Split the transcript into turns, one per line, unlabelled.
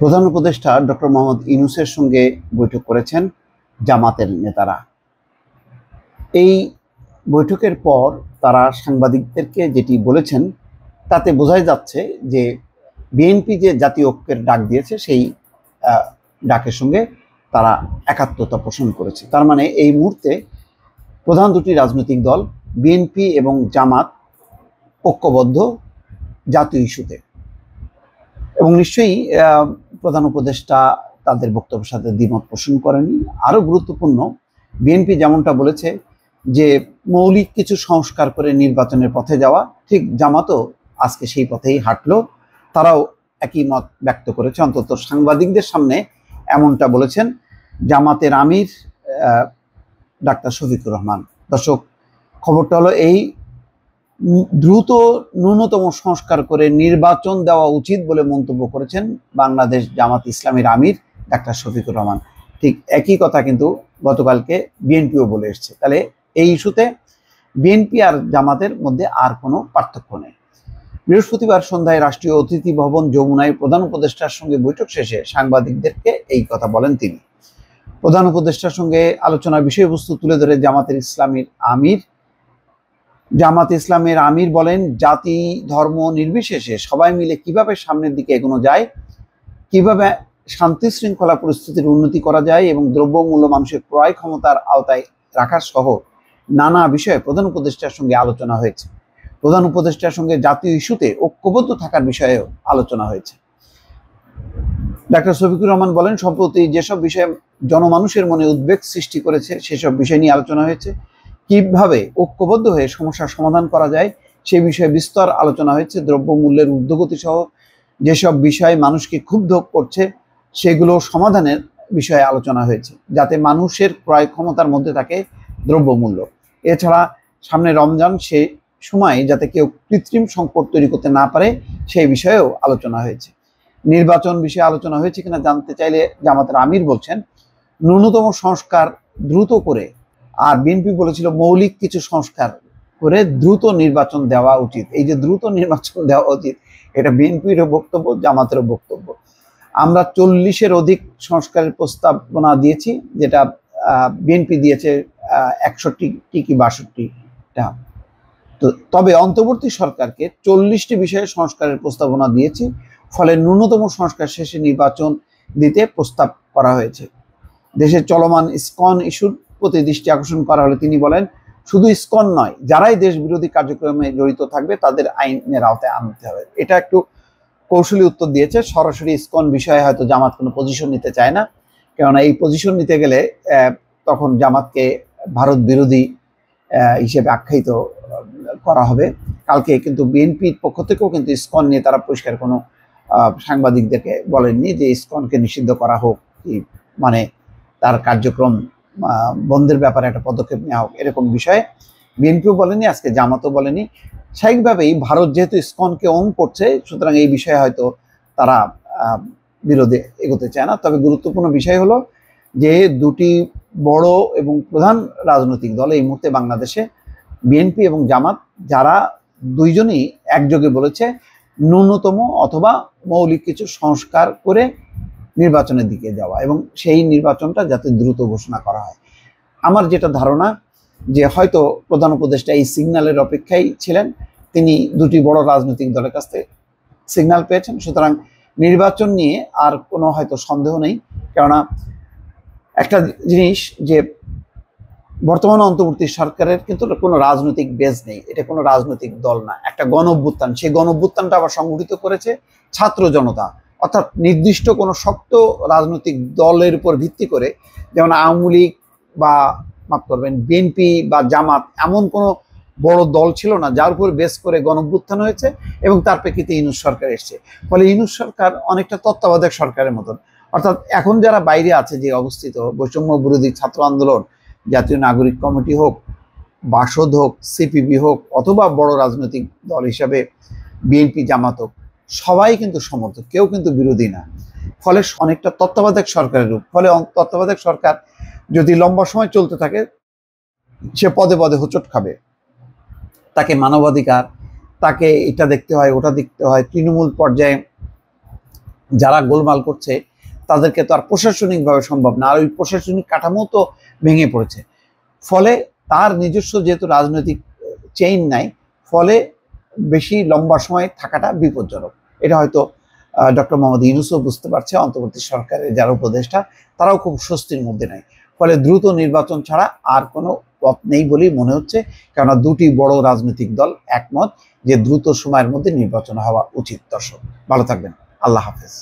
প্রধান উপদেষ্টা ডক্টর মোহাম্মদ ইনুসের সঙ্গে বৈঠক করেছেন জামাতের নেতারা এই বৈঠকের পর তারা সাংবাদিকদেরকে যেটি বলেছেন তাতে বোঝাই যাচ্ছে যে বিএনপি যে জাতীয় ঐক্যের ডাক দিয়েছে সেই ডাকের সঙ্গে তারা একাত্মতা পোষণ করেছে তার মানে এই মুহূর্তে প্রধান দুটি রাজনৈতিক দল বিএনপি এবং জামাত ঐক্যবদ্ধ জাতীয় ইস্যুতে এবং নিশ্চয়ই প্রধান উপদেষ্টা তাদের বক্তব্যের সাথে দ্বিমত পোষণ করেনি আরও গুরুত্বপূর্ণ বিএনপি যেমনটা বলেছে যে মৌলিক কিছু সংস্কার করে নির্বাচনের পথে যাওয়া ঠিক জামাতও আজকে সেই পথেই হাঁটল তারাও একই মত ব্যক্ত করেছে অন্তত সাংবাদিকদের সামনে এমনটা বলেছেন জামাতের আমির ডাক্তার শফিকুর রহমান দর্শক খবরটা হলো এই দ্রুত ন্যূনতম সংস্কার করে নির্বাচন দেওয়া উচিত বলে মন্তব্য করেছেন বাংলাদেশ জামাত ইসলামের আমির ডাক্তার শফিকুর রহমান ঠিক একই কথা কিন্তু গতকালকে বিএনপিও বলে এসছে তাহলে এই ইস্যুতে বিএনপি আর জামাতের মধ্যে আর কোনো পার্থক্য নেই বৃহস্পতিবার সন্ধ্যায় রাষ্ট্রীয় অতিথি ভবন যমুনায় প্রধান উপদেষ্টার সঙ্গে বৈঠক শেষে সাংবাদিকদেরকে এই কথা বলেন তিনি প্রধান উপদেষ্টার সঙ্গে আলোচনা বিষয়বস্তু তুলে ধরে জামাতের ইসলামীর আমির জামাত ইসলামের আমির বলেন জাতি ধর্ম নির্বিশেষে সবাই মিলে কিভাবে সামনের দিকে এগোনো যায় কিভাবে শান্তি শৃঙ্খলা পরিস্থিতির উন্নতি করা যায় এবং দ্রব্যমূল্য মানুষের ক্রয় ক্ষমতার আওতায় রাখার সহ নানা বিষয়ে প্রধান উপদেষ্টার সঙ্গে আলোচনা হয়েছে প্রধান উপদেষ্টার সঙ্গে জাতীয় ইস্যুতে ঐক্যবদ্ধ থাকার বিষয়েও আলোচনা হয়েছে ডাক্তার শফিকুর রহমান বলেন সম্প্রতি যেসব বিষয়ে জনমানুষের মনে উদ্বেগ সৃষ্টি করেছে সেসব বিষয় নিয়ে আলোচনা হয়েছে কিভাবে ঐক্যবদ্ধ হয়ে সমস্যার সমাধান করা যায় সে বিষয়ে বিস্তর আলোচনা হয়েছে দ্রব্যমূল্যের ঊর্ধ্বগতি সহ যেসব বিষয় মানুষকে ক্ষুব্ধ করছে সেগুলো সমাধানের বিষয়ে আলোচনা হয়েছে যাতে মানুষের ক্রয় ক্ষমতার মধ্যে থাকে দ্রব্যমূল্য এছাড়া সামনে রমজান সে সময় যাতে কেউ কৃত্রিম সংকট তৈরি করতে না পারে সেই বিষয়েও আলোচনা হয়েছে নির্বাচন বিষয়ে আলোচনা হয়েছে কিনা জানতে চাইলে জামাতের আমির বলছেন ন্যূনতম সংস্কার দ্রুত করে আর বিএনপি বলেছিল মৌলিক কিছু সংস্কার করে দ্রুত নির্বাচন দেওয়া উচিত এই যে দ্রুত নির্বাচন দেওয়া উচিত এটা বিএনপিরও বক্তব্য জামাতেরও বক্তব্য আমরা চল্লিশের অধিক সংস্কারের প্রস্তাবনা দিয়েছি যেটা বিএনপি দিয়েছে একষট্টি কি বাষট্টিটা তো তবে অন্তর্বর্তী সরকারকে চল্লিশটি বিষয়ে সংস্কারের প্রস্তাবনা দিয়েছি ফলে ন্যূনতম সংস্কার শেষে নির্বাচন দিতে প্রস্তাব করা হয়েছে দেশের চলমান স্কন ইস্যুর প্রতি দৃষ্টি আকর্ষণ করা হলে তিনি বলেন শুধু ইস্কন নয় যারাই দেশ বিরোধী কার্যক্রমে জড়িত থাকবে তাদের আইনের আওতায় আনতে হবে এটা একটু কৌশলী উত্তর দিয়েছে সরাসরি ইস্কন বিষয়ে হয়তো জামাত কোনো পজিশন নিতে চায় না কেননা এই পজিশন নিতে গেলে তখন জামাতকে ভারত বিরোধী হিসেবে আখ্যায়িত করা হবে কালকে কিন্তু বিএনপির পক্ষ থেকেও কিন্তু ইস্কন নিয়ে তারা পরিষ্কার কোনো সাংবাদিকদেরকে বলেননি যে ইস্কনকে নিষিদ্ধ করা হোক মানে তার কার্যক্রম বন্ধের ব্যাপারে একটা পদক্ষেপ নেওয়া হোক এরকম বিষয়ে বিএনপিও বলেনি আজকে জামাতও বলেনি স্বাভাবিকভাবেই ভারত যেহেতু ইস্কনকে অং করছে সুতরাং এই বিষয়ে হয়তো তারা বিরোধে এগোতে চায় না তবে গুরুত্বপূর্ণ বিষয় হলো যে দুটি বড় এবং প্রধান রাজনৈতিক দল এই মুহূর্তে বাংলাদেশে বিএনপি এবং জামাত যারা দুইজনই একযোগে বলেছে ন্যূনতম অথবা মৌলিক কিছু সংস্কার করে নির্বাচনের দিকে যাওয়া এবং সেই নির্বাচনটা যাতে দ্রুত ঘোষণা করা হয় আমার যেটা ধারণা যে হয়তো প্রধান উপদেষ্টা এই সিগন্যালের অপেক্ষায় ছিলেন তিনি দুটি বড় রাজনৈতিক দলের কাছ থেকে সিগন্যাল পেয়েছেন সুতরাং নির্বাচন নিয়ে আর কোনো হয়তো সন্দেহ নেই কেননা একটা জিনিস যে বর্তমান অন্তর্বর্তী সরকারের কিন্তু কোনো রাজনৈতিক বেজ নেই এটা কোনো রাজনৈতিক দল না একটা গণ সেই গণ আবার সংগঠিত করেছে ছাত্র জনতা অর্থাৎ নির্দিষ্ট কোনো শক্ত রাজনৈতিক দলের উপর ভিত্তি করে যেমন আওয়ামী লীগ বা মাফ করবেন বিএনপি বা জামাত এমন কোনো বড় দল ছিল না যার উপর বেস করে গণভ্যুত্থান হয়েছে এবং তার প্রেক্ষিতে ইনুস সরকার এসছে ফলে ইনুস সরকার অনেকটা তত্ত্বাবধায়ক সরকারের মতন অর্থাৎ এখন যারা বাইরে আছে যে অবস্থিত বৈষম্য বিরোধী ছাত্র আন্দোলন জাতীয় নাগরিক কমিটি হোক বাসদ হোক সিপিবি হোক অথবা বড় রাজনৈতিক দল হিসাবে বিএনপি জামাত হোক সবাই কিন্তু সমর্থক কেউ কিন্তু বিরোধী না ফলে অনেকটা তত্ত্বাবধায়ক সরকারের রূপ ফলে তত্ত্বাবধায়ক সরকার যদি লম্বা সময় চলতে থাকে সে পদে পদে হোঁচট খাবে তাকে মানবাধিকার তাকে এটা দেখতে হয় ওটা দেখতে হয় তৃণমূল পর্যায়ে যারা গোলমাল করছে তাদেরকে তো আর প্রশাসনিকভাবে সম্ভব না আর ওই প্রশাসনিক কাঠামো তো ভেঙে পড়েছে ফলে তার নিজস্ব যেহেতু রাজনৈতিক চেইন নাই ফলে বেশি লম্বা সময় থাকাটা বিপজ্জনক এটা হয়তো ডক্টর মোহাম্মদ ইউনুসও বুঝতে পারছে অন্তর্বর্তী সরকারের যারা উপদেষ্টা তারাও খুব স্বস্তির মধ্যে নাই ফলে দ্রুত নির্বাচন ছাড়া আর কোনো পথ নেই বলেই মনে হচ্ছে কেননা দুটি বড় রাজনৈতিক দল একমত যে দ্রুত সময়ের মধ্যে নির্বাচন হওয়া উচিত দর্শক ভালো থাকবেন আল্লাহ হাফেজ